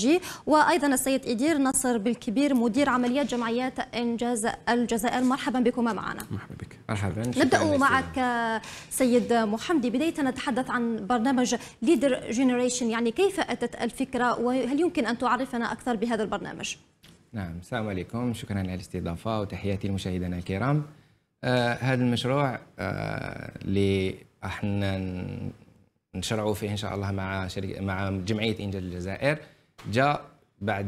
جي وايضا السيد ادير نصر بالكبير مدير عمليات جمعيات انجاز الجزائر مرحبا بكما معنا مرحبا بك مرحبا نبدا معك سيد محمدي بدايه نتحدث عن برنامج ليدر جينيريشن يعني كيف اتت الفكره وهل يمكن ان تعرفنا اكثر بهذا البرنامج نعم السلام عليكم شكرا على الاستضافه وتحياتي لمشاهدينا الكرام آه هذا المشروع آه اللي احنا نشرعوا فيه ان شاء الله مع شركه مع جمعيه انجاز الجزائر déjà, après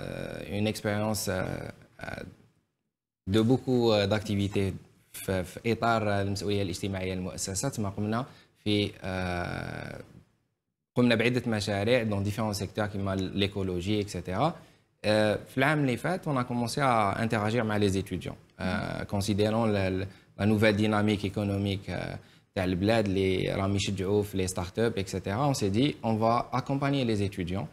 euh, une expérience euh, euh, de beaucoup d'activités, de responsabilité, sociale, des associations, nous avons fait, nous avons fait des projets dans différents secteurs, comme l'écologie, etc. Flemmés, les faits, on a commencé à interagir avec les étudiants, considérant la nouvelle dynamique économique la que les ramiçons de hauf, les startups, etc. On s'est dit, on va accompagner les étudiants.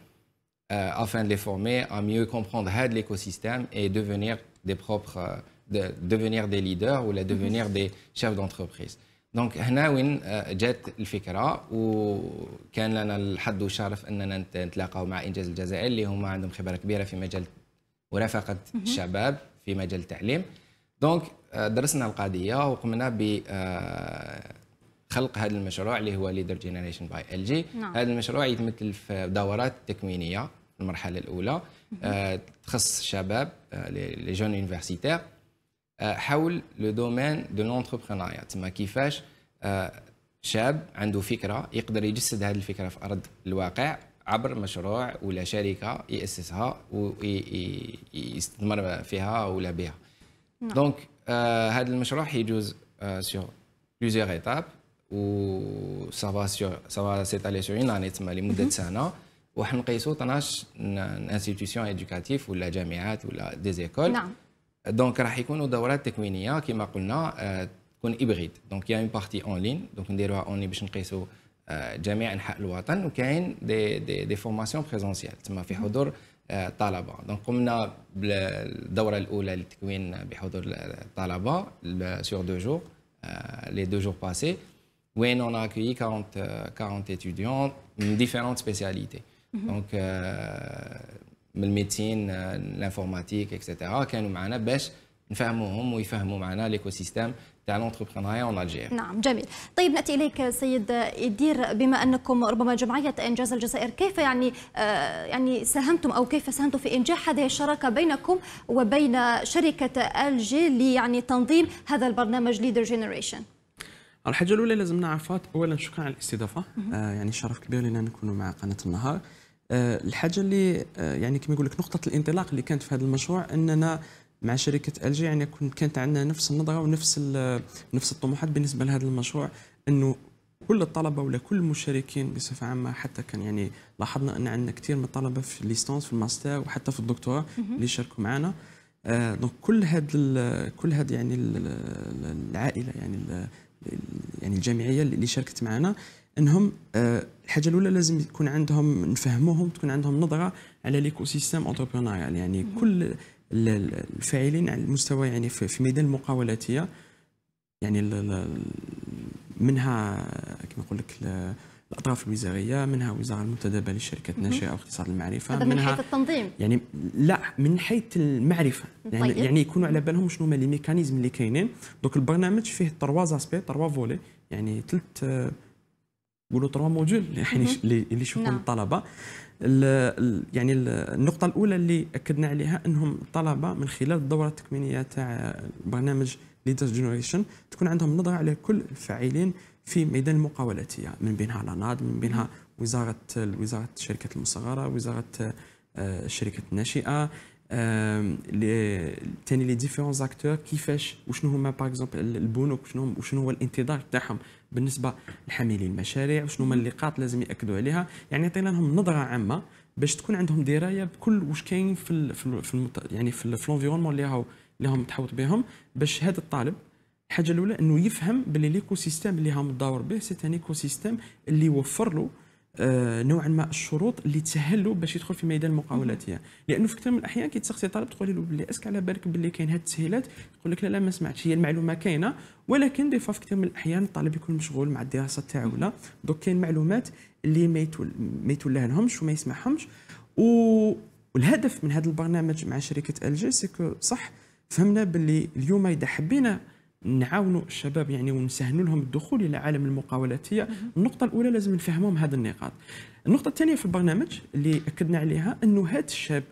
Euh, afin de les former à mieux comprendre l'écosystème et devenir des propres, euh, de, devenir des leaders ou de devenir mhm. des chefs d'entreprise. Donc, là où j'ai l'idée, ou quand on a le hâte ou le charme, on a rencontré avec Injaz le Jazeel, qui ont une expérience très importante dans le domaine de l'éducation. Donc, nous avons étudié la question et nous avons خلق هذا المشروع اللي هو ليدر جينيريشن باي ال جي هذا المشروع يتمثل في دورات تكوينيه في المرحله الاولى آه تخص الشباب آه، لي جون يونيفرسيتير آه، حول لو دومين دو لونتربرونيا تسمى كيفاش آه، شاب عنده فكره يقدر يجسد هذه الفكره في ارض الواقع عبر مشروع ولا شركه ياسسها ويستثمر فيها ولا بها دونك نعم. هذا المشروع يجوز سور بليزيوغ ايتاب و سافا فا سا الي سور اون لاني تما لمده سنه وحنقيسوا نقيسو 12 انستيتيوسيون ايديوكاتيف ولا جامعات ولا ديزيكول نعم دونك راح يكونوا دورات تكوينيه كما قلنا تكون ابريد دونك يا اون بارتي اون لين دونك نديروها اون لين باش نقيسو جميع انحاء الوطن وكاين دي دي, دي فورماسيون بريزونسيال تما في حضور الطلبه دونك قمنا بالدوره الاولى للتكوين بحضور الطلبه سور دو جور لي دو جور باسي où on a accueilli 40, 40 euh, étudiants, de différentes spécialités. Mm -hmm. Donc, من الميدسين الانفورماتيك اكسيتيرا كانوا معنا باش نفهموهم ويفهموا معنا ليكو سيستيم تاع لونتربرونيا اون الجير. نعم جميل. طيب ناتي اليك سيد ادير بما انكم ربما جمعيه انجاز الجزائر كيف يعني آه، يعني ساهمتم او كيف ساهمتم في انجاح هذه الشراكه بينكم وبين شركه الجي لي يعني تنظيم هذا البرنامج ليدر جينيريشن؟ الحاجه الاولى لازم نعرفها اولا شكرا على الاستضافه آه يعني شرف كبير لنا نكونوا مع قناه النهار آه الحاجه اللي آه يعني كما يقول لك نقطه الانطلاق اللي كانت في هذا المشروع اننا مع شركه الجي يعني كانت عندنا نفس النظره ونفس نفس الطموحات بالنسبه لهذا المشروع انه كل الطلبه ولا كل المشاركين بصفه عامه حتى كان يعني لاحظنا ان عندنا كثير من الطلبه في ليستونس في الماستر وحتى في الدكتوراه اللي شاركوا معنا آه دونك كل هذا كل هذا يعني العائله يعني يعني الجامعيه اللي شاركت معنا انهم آه، الحاجه الاولى لازم يكون عندهم نفهموهم تكون عندهم نظره على ليكو سيستيم اونتربرونيال يعني كل الفاعلين على المستوى يعني في ميدان المقاولاتيه يعني منها كما نقول لك الاطراف الوزاريه منها وزاره المنتدبه للشركات الناشئه واقتصاد المعرفه هذا من حيث التنظيم يعني لا من حيث المعرفه يعني, طيب. يعني يكونوا على بالهم شنو هما لي ميكانيزم اللي كاينين دونك البرنامج فيه تروا زاسبي تروا فولي يعني ثلاث آه، نقولوا تروا موديول يعني اللي يشوفوا نعم. الطلبه الـ يعني الـ النقطة الأولى اللي أكدنا عليها أنهم الطلبة من خلال الدورة التكوينية تاع برنامج ليدرز جنريشن تكون عندهم نظرة على كل الفاعلين في ميدان المقاولاتيه يعني من بينها لاناد من بينها وزاره وزاره الشركات المصغره وزاره الشركات آه، الناشئه ثاني لي ديفيرون زاكتور كيفاش وشنو هما باغ اكزومبل البنوك وشنو وشنو هو الانتظار تاعهم بالنسبه لحاملي المشاريع وشنو هما اللقاط لازم ياكدوا عليها يعني عطينا لهم نظره عامه باش تكون عندهم درايه بكل واش كاين في الـ في الـ في يعني في الانفيرونمون اللي راهو اللي هم تحوط بهم باش هذا الطالب الحاجه الاولى انه يفهم باللي ليكو سيستيم اللي هم دور به سي ان ايكو سيستيم اللي يوفر له آه، نوعا ما الشروط اللي تسهل له باش يدخل في ميدان المقاولات يعني لانه في كثير من الاحيان كيتسقسي طالب تقول له بلي اسك على بالك باللي كاين هاد التسهيلات يقول لك لا لا ما سمعتش هي المعلومه كاينه ولكن دي في كثير من الاحيان الطالب يكون مشغول مع الدراسه تاعو ولا دوك كاين معلومات اللي ما يتول ما يتولها لهمش وما يسمعهمش و والهدف من هذا البرنامج مع شركه الجي سي صح فهمنا باللي اليوم اذا حبينا نعاونوا الشباب يعني ونسهلوا لهم الدخول الى عالم المقاولاتيه النقطه الاولى لازم نفهمهم هذه النقاط النقطه الثانيه في البرنامج اللي اكدنا عليها انه هذا الشاب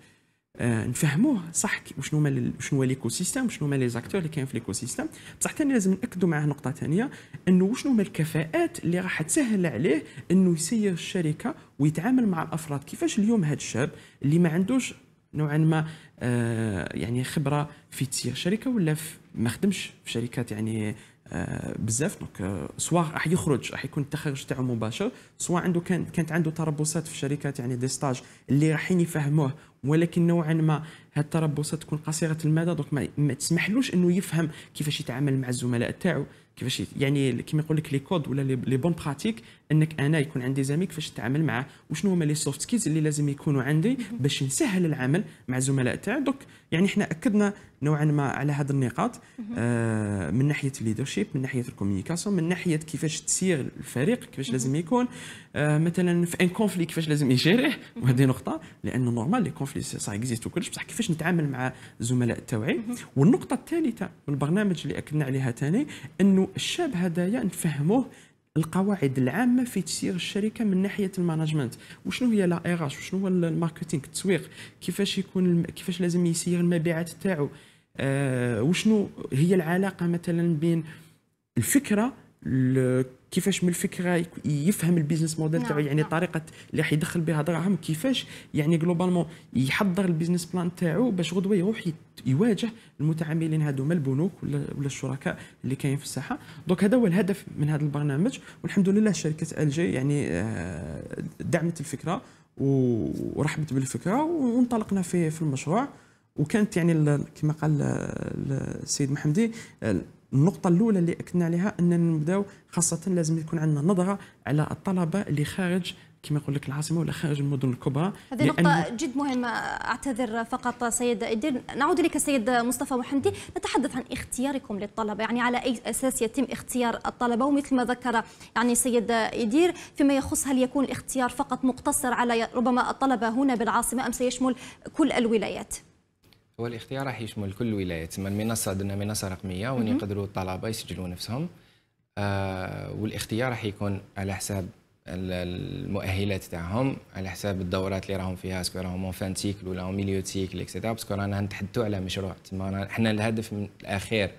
آه نفهموه صح وشنو هما شنو هو ليكو سيستم وشنو هما لي زاكتور اللي كاين في ليكو سيستم بصح ثاني لازم ناكدوا معاه نقطه ثانيه انه شنو هما الكفاءات اللي راح تسهل عليه انه يسير الشركه ويتعامل مع الافراد كيفاش اليوم هذا الشاب اللي ما عندوش نوعا ما آه يعني خبره في تسيير شركه ولا في ما خدمش في شركات يعني آه، بزاف دونك آه، سوا راح يخرج راح يكون التخرج تاعو مباشر سوا عنده كانت كانت عنده تربصات في شركات يعني دي ستاج اللي راحين يفهموه ولكن نوعا ما هاد التربصات تكون قصيره المدى دونك ما, ما تسمحلوش انه يفهم كيفاش يتعامل مع الزملاء تاعو كيفاش يعني كيما يقول لك لي كود ولا لي بون براتيك انك انا يكون عندي زميل كيفاش نتعامل معاه وشنو هما لي سوفت سكيلز اللي لازم يكونوا عندي باش نسهل العمل مع الزملاء تاعي دوك يعني احنا اكدنا نوعا ما على هذه النقاط آه من ناحيه الليدرشيب من ناحيه الكوميونيكاسيون من ناحيه كيفاش تسير الفريق كيفاش لازم يكون آه مثلا في ان كونفلي كيفاش لازم يجيريه وهذه نقطه لانه نورمال لي كونفلي سا اكزيست وكلش بصح كيفاش كيفاش نتعامل مع الزملاء التوعي والنقطه الثالثه من البرنامج اللي اكدنا عليها ثاني انه الشاب هذايا نفهموه القواعد العامه في تسيير الشركه من ناحيه المانجمنت وشنو هي لا ايراش وشنو هو الماركتينغ التسويق كيفاش يكون الم... كيفاش لازم يسير المبيعات تاعو آه وشنو هي العلاقه مثلا بين الفكره كيفاش من الفكره يفهم البيزنس موديل نعم، تاعو يعني نعم. طريقه اللي راح يدخل بها دراهم كيفاش يعني جلوبالمون يحضر البيزنس بلان تاعو باش غدوه يروح يواجه المتعاملين هذوما البنوك ولا ولا الشركاء اللي كاين في الساحه دونك هذا هو الهدف من هذا البرنامج والحمد لله شركه الجي يعني آه، دعمت الفكره ورحبت بالفكره وانطلقنا في في المشروع وكانت يعني كما قال السيد محمدي النقطه الاولى اللي اكدنا عليها اننا نبداو خاصه لازم يكون عندنا نظره على الطلبه اللي خارج كما يقول لك العاصمه ولا خارج المدن الكبرى هذه نقطة جد مهمة اعتذر فقط سيد إدير نعود اليك السيد مصطفى محمدي نتحدث عن اختياركم للطلبة يعني على أي أساس يتم اختيار الطلبة ومثل ما ذكر يعني سيد إدير فيما يخص هل يكون الاختيار فقط مقتصر على ربما الطلبة هنا بالعاصمة أم سيشمل كل الولايات؟ هو الاختيار راح يشمل كل الولايات تسمى المنصه عندنا منصه رقميه وين يقدروا الطلبه يسجلوا نفسهم آه والاختيار راح يكون على حساب المؤهلات تاعهم على حساب الدورات اللي راهم فيها اسكو راهم اون سيكل ولا اون ميليو سيكل اكسترا باسكو رانا نتحدثوا على مشروع تسمى حنا الهدف من الاخير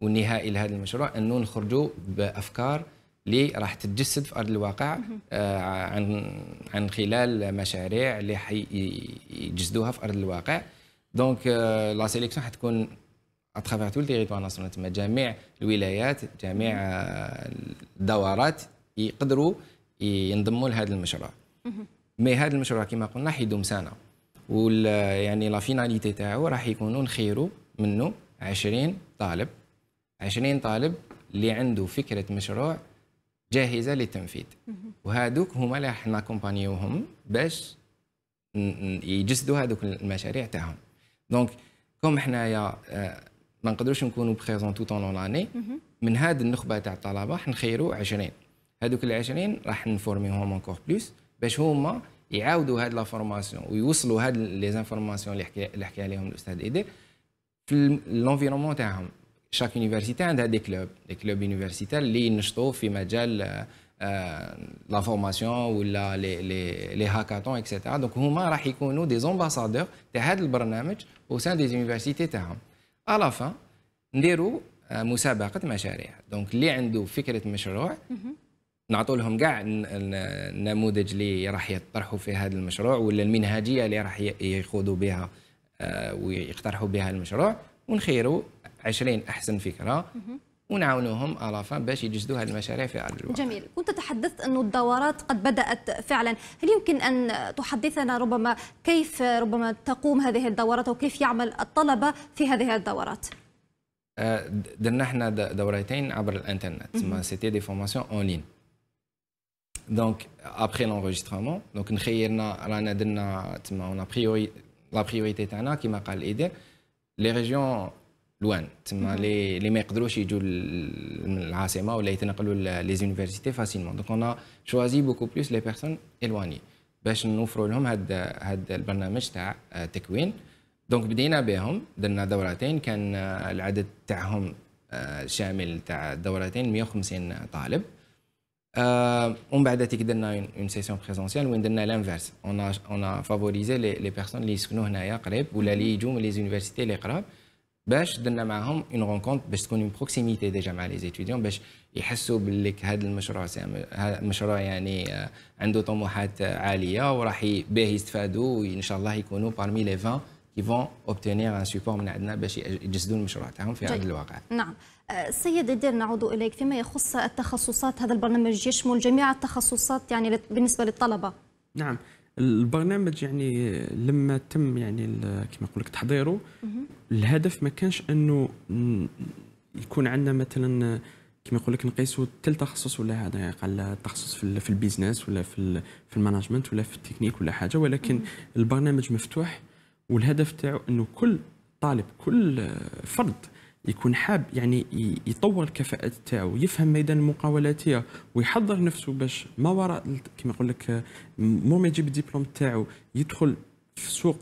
والنهائي لهذا المشروع انه نخرجوا بافكار اللي راح تتجسد في ارض الواقع آه عن عن خلال مشاريع اللي حيجسدوها في ارض الواقع دونك لا سيليكسيون حتكون اترافير تو التيريتوار ناسيونال تما جميع الولايات جميع الدورات يقدروا ينضموا لهذا المشروع مي هذا المشروع كما قلنا حيدوم سنه وال يعني لا فيناليتي تاعو راح يكونوا نخيروا منه 20 طالب 20 طالب اللي عنده فكره مشروع جاهزه للتنفيذ وهذوك هما اللي راح ناكومبانيوهم باش يجسدوا هذوك المشاريع تاعهم دونك كوم حنايا ما نقدروش نكونوا بريزون تو طون لاني من هاد النخبه تاع الطلبه حنخيروا 20 هذوك ال 20 راح نفورميهم اونكور بلوس باش هما يعاودوا هاد لا فورماسيون ويوصلوا هاد لي زانفورماسيون اللي حكي اللي حكى عليهم الاستاذ ايدر في لونفيرومون تاعهم شاك يونيفرسيتي عندها دي كلوب دي كلوب يونيفرسيتي اللي ينشطوا في مجال لا فورماسيون ولا لي لي لي هاكاطون اكسيتيرا دونك هما راح يكونوا دي زومباسادور تاع هذا البرنامج او سان دي يونيفرسيتي تاعهم الا فان نديروا مسابقه مشاريع دونك اللي عنده فكره مشروع نعطوا لهم كاع النموذج اللي راح يطرحوا في هذا المشروع ولا المنهجيه اللي راح يخوضوا بها ويقترحوا بها المشروع ونخيروا 20 احسن فكره ونعاونوهم الافا باش يجسدوا هذه المشاريع في ارض الواقع. جميل، كنت تحدثت انه الدورات قد بدات فعلا، هل يمكن ان تحدثنا ربما كيف ربما تقوم هذه الدورات وكيف يعمل الطلبه في هذه الدورات؟ أه، درنا احنا دورتين عبر الانترنت، تسمى سيتي دي فورماسيون اون لين. دونك ابخي لونغيسترومون، دونك نخيرنا رانا درنا تسمى اون بريوري لا بريوريتي تاعنا كيما قال ايدر لي ريجيون لوان تما لي لي ما يقدروش يجوا من العاصمه ولا يتنقلوا لي زونيفرسيتي فاسيلمون دونك انا شوازي بوكو بلوس لي بيرسون الواني باش نوفروا لهم هاد هاد البرنامج تاع آه، تكوين دونك بدينا بهم درنا دورتين كان آه، العدد تاعهم آه، شامل تاع دورتين 150 طالب ومن بعد تيك درنا اون سيسيون بريزونسيال وين درنا لانفيرس اون اون فافوريزي لي بيرسون اللي يسكنوا هنايا قريب ولا اللي يجوا من لي زونيفرسيتي اللي قراب باش درنا معاهم اون رونكونت باش تكون اون بروكسيميتي ديجا مع لي زيتيديون باش يحسوا باللي هذا المشروع مشروع يعني آه، عنده طموحات آه، عاليه وراح باه يستفادوا وان شاء الله يكونوا بارمي لي 20 كي فون اوبتينير ان سيبور من عندنا باش يجسدوا المشروع تاعهم في ارض طيب. الواقع. نعم. السيد آه، إدير نعود إليك فيما يخص التخصصات هذا البرنامج يشمل جميع التخصصات يعني بالنسبة للطلبة نعم البرنامج يعني لما تم يعني كما نقول لك تحضيره الهدف ما كانش انه يكون عندنا مثلا كما يقول لك نقيسوا تل تخصص ولا هذا يعني قال تخصص في, في البيزنس ولا في في المانجمنت ولا في التكنيك ولا حاجه ولكن البرنامج مفتوح والهدف تاعو انه كل طالب كل فرد يكون حاب يعني يطور الكفاءات تاعو يفهم ميدان المقاولاتية ويحضر نفسه باش ما وراء كما نقول لك مور ما يجيب الدبلوم تاعو يدخل في سوق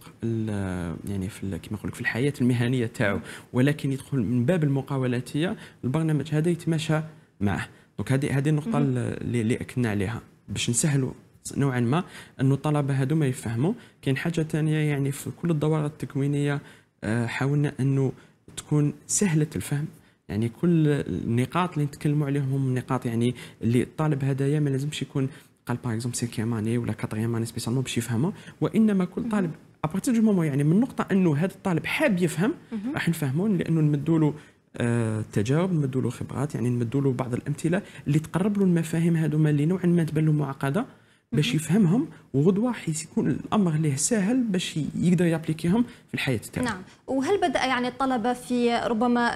يعني في كما نقول لك في الحياه المهنيه تاعو ولكن يدخل من باب المقاولاتيه البرنامج هذا يتماشى معه دونك هذه هذه النقطه اللي, اللي اكدنا عليها باش نسهلوا نوعا ما انه الطلبه هذو ما يفهموا كاين حاجه ثانيه يعني في كل الدورات التكوينيه آه، حاولنا انه تكون سهله الفهم يعني كل النقاط اللي نتكلموا عليهم هم نقاط يعني اللي الطالب هذايا ما لازمش يكون قال باغ اكزومبل سيكيام اني ولا كاتريام اني سبيسيالمون باش يفهمها وانما كل طالب ابارتيغ دو مومون يعني من نقطه انه هذا الطالب حاب يفهم راح نفهمه لانه نمدوا له التجاوب آه، نمدوا له خبرات يعني نمدوا له بعض الامثله اللي تقرب له المفاهيم هذوما اللي نوعا ما تبان له معقده باش يفهمهم وغدوه حيكون الامر ليه سهل باش يقدر يابليكيهم في الحياه تاعو نعم وهل بدا يعني الطلبه في ربما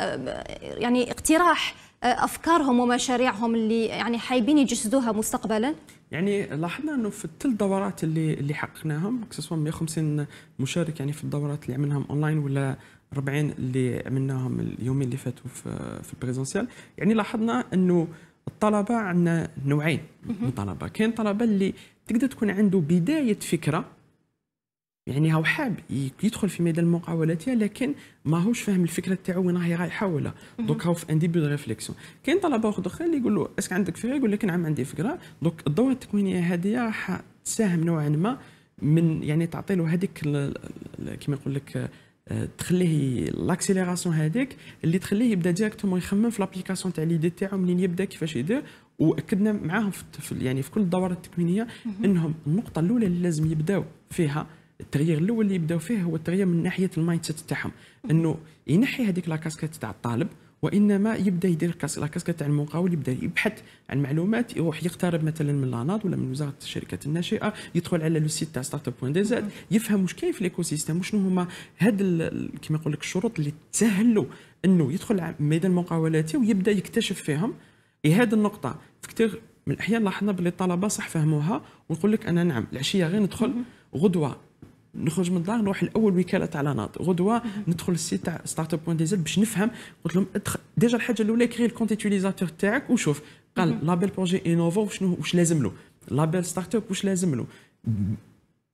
يعني اقتراح آه، افكارهم ومشاريعهم اللي يعني حايبين يجسدوها مستقبلا يعني لاحظنا انه في الثلاث دورات اللي اللي حققناهم سواء 150 مشارك يعني في الدورات اللي عملناهم اونلاين ولا 40 اللي عملناهم اليومين اللي فاتوا في, في البريزونسيال يعني لاحظنا انه الطلبه عندنا نوعين من الطلبه كاين طلبه اللي تقدر تكون عنده بدايه فكره يعني هو حاب يدخل في ميدان المقاولات لكن ماهوش فاهم الفكره تاعو وين راهي رايحه ولا دوك هو في ان ديبي دو ريفليكسيون كاين طلبه واحد اخرين اللي يقول له اسك عندك فكره يقول لك نعم عندي فكره دوك الدوره التكوينيه هذه راح تساهم نوعا ما من يعني تعطي له هذيك كيما نقول لك تخليه لاكسيليراسيون هذيك اللي تخليه يبدا ديريكتومون يخمم في لابليكاسيون تاع ليدي تاعو منين يبدا كيفاش يدير واكدنا معاهم في يعني في كل الدورات التكوينيه انهم النقطه الاولى اللي لازم يبداو فيها التغيير الاول اللي يبداو فيه هو التغيير من ناحيه المايند سيت تاعهم انه ينحي هذيك لاكاسكيت تاع الطالب وانما يبدا يدير لا لاكاسكا تاع المقاول يبدا يبحث عن معلومات يروح يقترب مثلا من لاناد ولا من وزاره الشركات الناشئه يدخل على لو سيت تاع ستارت اب بوان دي زاد يفهم واش كاين في ليكو سيستيم وشنو هما هاد كيما نقول لك الشروط اللي تسهل له انه يدخل ميدان مقاولاتي ويبدا يكتشف فيهم اي النقطه في كثير من الاحيان لاحظنا بلي الطلبه صح فهموها ويقول لك انا نعم العشيه غير ندخل غدوه نخرج من الدار نروح لاول وكاله تاع لاناط غدوه ندخل السيت تاع ستارت اب بوينت ديزل باش نفهم قلت لهم ديجا الحاجه الاولى كري الكونت يوتيليزاتور تاعك وشوف قال لابيل بروجي انوفو وشنو واش لازم له لابيل ستارت اب واش لازم له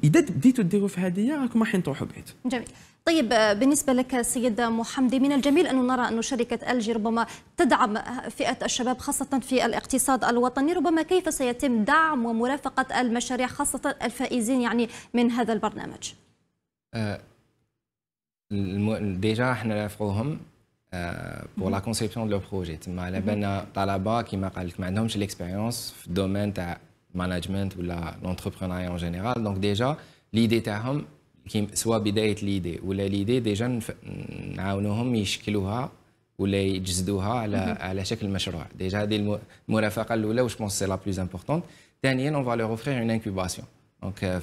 اذا بديتوا ديروا في هذه راكم راح تروحوا بعيد جميل طيب آه، بالنسبه لك سيد محمدي من الجميل ان نرى ان شركه الجي ربما تدعم فئه الشباب خاصه في الاقتصاد الوطني ربما كيف سيتم دعم ومرافقه المشاريع خاصه الفائزين يعني من هذا البرنامج آه، ديجا احنا نرافقوهم بور لا كونسيبسيون دو لو بروجي تما على بالنا طلبه كما قال لك ما عندهمش ليكسبيريونس في الدومين تاع المانجمنت ولا لونتربرونيا اون جينيرال دونك ديجا ليدي تاعهم سوا بدايه ليدي ولا ليدي ديجا نعاونوهم يشكلوها ولا يجسدوها على على شكل مشروع ديجا هذه المرافقه الاولى واش بونس سي لا بلوز امبورطونت ثانيا اون فالور اوفرير اون انكوباسيون دونك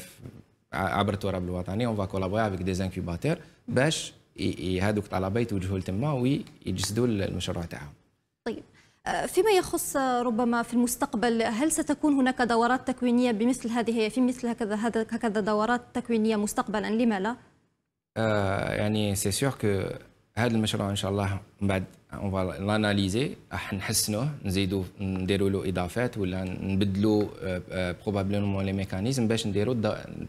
عبر التراب الوطني اون فا كولابوري افيك دي انكوباتور باش هذوك الطلبه يتوجهوا لتما ويجسدوا المشروع تاعهم طيب آه، فيما يخص ربما في المستقبل هل ستكون هناك دورات تكوينية بمثل هذه في مثل هكذا هكذا دورات تكوينية مستقبلا لما لا؟ آه يعني سي سيغ كو هذا المشروع ان شاء الله من بعد اون لاناليزي راح نحسنوه نزيدو نديرو له اضافات ولا نبدلو بروبابلومون لي ميكانيزم باش نديرو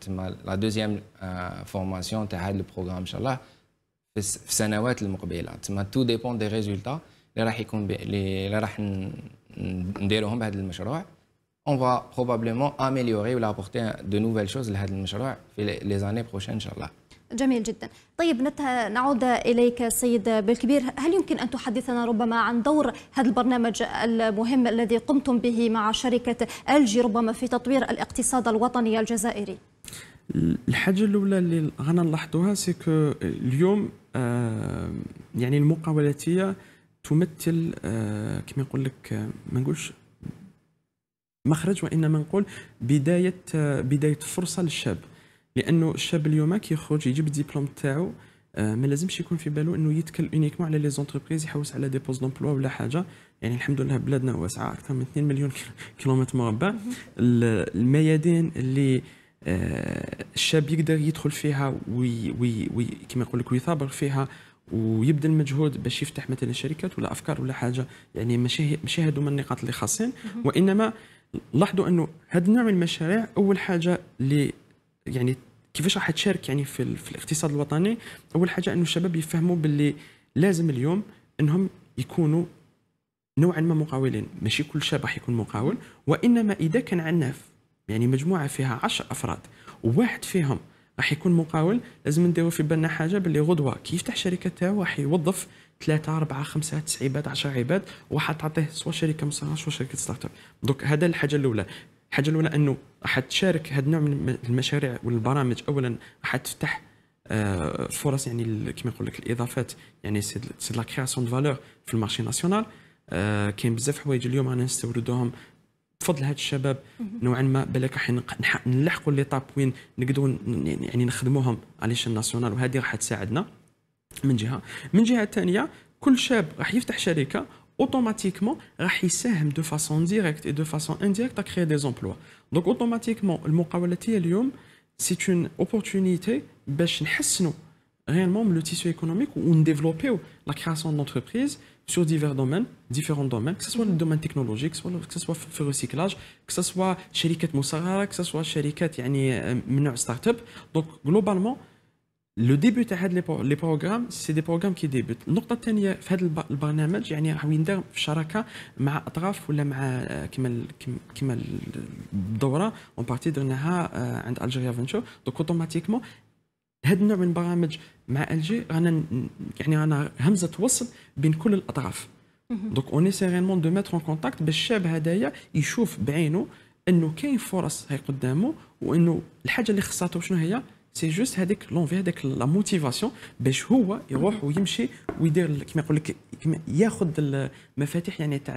تما لا دوزيام فورماسيون تاع هذا البروغرام ان شاء الله في السنوات المقبله تما تو ديبون دي ريزولتا اللي راح يكون اللي راح نديروهم بهذا المشروع اون فا بروبابلمون اميليوري ولا ابورتي دو نوفيل شوز لهذا المشروع في لي زاني بروشين ان شاء الله جميل جدا طيب نعود إليك سيد بالكبير هل يمكن أن تحدثنا ربما عن دور هذا البرنامج المهم الذي قمتم به مع شركة ألجي ربما في تطوير الاقتصاد الوطني الجزائري الحاجة الأولى اللي غنلاحظوها سي اليوم آه، يعني المقاولاتية تمثل آه، كما يقول لك آه، ما نقولش مخرج وانما نقول بدايه آه، بدايه فرصه للشاب لانه الشاب اليوم كيخرج يجيب الدبلوم تاعو ما لازمش يكون في بالو انه يتكل اونيكمون على لي زونتربريز يحوس على دي بوز دومبلوا ولا حاجه يعني الحمد لله بلادنا واسعه اكثر من 2 مليون كيلومتر مربع الميادين اللي الشاب يقدر يدخل فيها وي وي وي كما يقول لك ويثابر فيها ويبدا المجهود باش يفتح مثلا شركات ولا افكار ولا حاجه يعني ماشي ماشي هذوما النقاط اللي خاصين وانما لاحظوا انه هذا النوع من المشاريع اول حاجه اللي يعني كيفاش راح تشارك يعني في, في الاقتصاد الوطني اول حاجه انه الشباب يفهموا باللي لازم اليوم انهم يكونوا نوعا ما مقاولين ماشي كل شاب راح يكون مقاول وانما اذا كان عندنا يعني مجموعه فيها 10 افراد وواحد فيهم راح يكون مقاول لازم نديرو في بالنا حاجه باللي غدوه كي يفتح شركه تاعو راح يوظف ثلاثة أربعة خمسة تسع عباد 10 عباد وراح تعطيه سوا شركة مصغرة سوا شركة ستارت اب دوك هذا الحاجة الأولى الحاجة الأولى أنه راح تشارك هذا النوع من المشاريع والبرامج أولا راح تفتح آه، فرص يعني كما نقول لك الاضافات يعني سي لا كرياسيون دو فالور في المارشي ناسيونال آه، كاين بزاف حوايج اليوم رانا نستوردوهم بفضل هاد الشباب نوعا ما بالك راح نلحقوا لي طاب وين نقدروا يعني نخدموهم على ليشن ناسيونال وهذه راح تساعدنا من جهه من جهه ثانيه كل شاب راح يفتح شركه اوتوماتيكمون راح يساهم دو فاسون ديريكت اي دو فاسون انديريكت كري دي زومبلوا دونك اوتوماتيكمون المقاولات هي اليوم سي اون اوبورتونيتي باش نحسنوا réellement le tissu économique où on développe la création d'entreprises sur divers domaines, différents domaines, que ce soit le domaine technologique, que ce soit le recyclage, que ce soit Sherikat Moussara, que ce soit Sherikat euh, Start-up. Donc globalement, le début de les programmes, c'est des programmes qui débutent. on a fait le programme, c'est un winder Sharaka, ma atraf ou la euh, euh, dora on partie de Naha Algeria Venture. Donc automatiquement, هذا النوع من البرامج مع الجي رانا يعني رانا همزه وصل بين كل الاطراف دونك اون سي ريالمون دو ميتر اون كونتاكت باش الشاب هذايا يشوف بعينه انه كاين فرص هاي قدامه وانه الحاجه اللي خصاته شنو هي سي جوست هذيك لونفي هذيك لا موتيفاسيون باش هو يروح ويمشي ويدير كما يقول لك ياخذ المفاتيح يعني تاع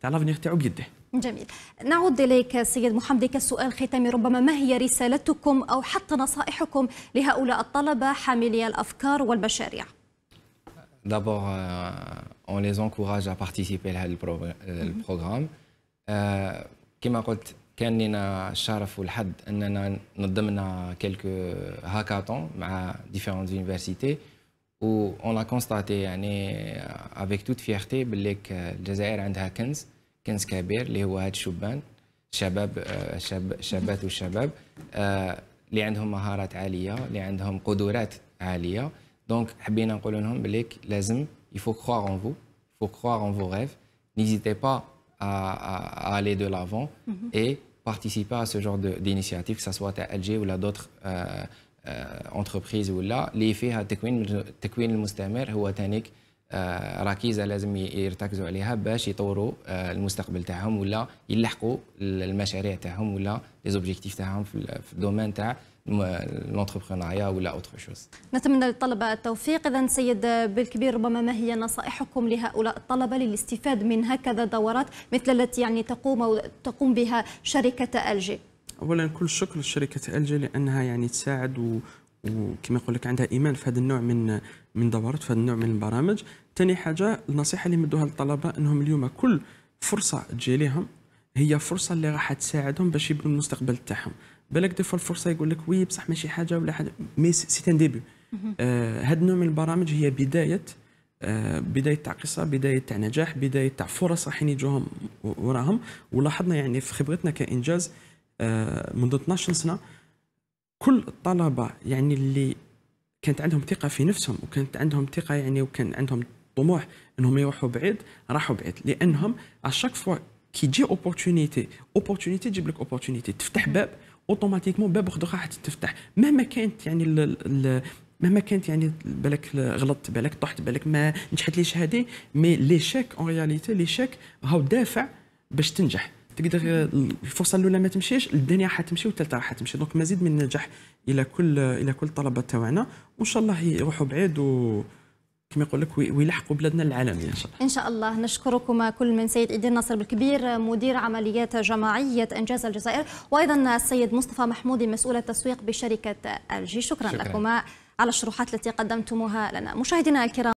تاع لافنيغ تاعو بيده جميل نعود إليك سيد محمد كسؤال ختامي ربما ما هي رسالتكم أو حتى نصائحكم لهؤلاء الطلبة حاملي الأفكار والمشاريع دابور اون لي زونكوراج ا بارتيسيبي participer البروغرام euh, mhm. euh, كما قلت كان لنا الشرف والحد اننا نظمنا كيلكو هاكاطون مع ديفيرونت يونيفرسيتي و اون ا كونستاتي يعني افيك توت فيغتي باللي الجزائر عندها كنز كنز كبير اللي هو هاد الشبان شباب آه، شاب شابات وشباب آه، اللي عندهم مهارات عاليه اللي عندهم قدرات عاليه دونك حبينا نقول لهم بليك لازم يفوك كخواغ اون فو يفو كخواغ اون فو غيف نيزيتي با ا الي دو لافون اي بارتيسيبا ا سو جور دينيسياتيف كسا سوا تاع الجي ولا دوتر انتربريز ولا اللي فيها تكوين التكوين المستمر هو تانيك آه، ركيزه لازم يرتكزوا عليها باش يطوروا آه، المستقبل تاعهم ولا يلحقوا المشاريع تاعهم ولا لي زوبجيكتيف تاعهم في الدومين تاع لونتربرونيا ولا اوتر شوز نتمنى للطلبه التوفيق اذا سيد بالكبير ربما ما هي نصائحكم لهؤلاء الطلبه للاستفاده من هكذا دورات مثل التي يعني تقوم أو تقوم بها شركه الجي اولا كل شكر لشركه الجي لانها يعني تساعد وكما نقول لك عندها ايمان في هذا النوع من من دورات في هذا النوع من البرامج ثاني حاجه النصيحه اللي مدوها للطلبه انهم اليوم كل فرصه تجي لهم هي فرصه اللي راح تساعدهم باش يبنوا المستقبل تاعهم بالك دي فرصه الفرصه يقول لك وي بصح ماشي حاجه ولا حاجه مي سي ان ديبي هذا النوع من البرامج هي بدايه آه، بدايه تاع قصه بدايه تاع نجاح بدايه تاع فرص راح يجوهم وراهم ولاحظنا يعني في خبرتنا كانجاز آه، منذ 12 سنه كل الطلبه يعني اللي كانت عندهم ثقه في نفسهم وكانت عندهم ثقه يعني وكان عندهم طموح انهم يروحوا بعيد راحوا بعيد لانهم اشاك فوا كي تجي اوبورتونيتي اوبورتونيتي تجيب لك اوبورتونيتي تفتح باب اوتوماتيكمون باب اخر راح تفتح مهما كانت يعني ال ال مهما كانت يعني بالك غلطت بالك طحت بالك ما نجحت ليش هذه مي ليشيك اون رياليتي ليشيك هاو دافع باش تنجح تقدر الفرصه الاولى ما تمشيش الدنيا حتمشي والثالثه راح تمشي دونك مزيد من النجاح الى كل الى كل الطلبه تاعنا وان شاء الله يروحوا بعيد و كما يقول لك ويلحقوا بلادنا العالميه ان شاء الله. ان شاء الله نشكركم كل من سيد ايدي الناصر بالكبير مدير عمليات جماعيه انجاز الجزائر وايضا السيد مصطفى محمودي مسؤول التسويق بشركه الجي شكرا, شكرا. لكما على الشروحات التي قدمتموها لنا مشاهدينا الكرام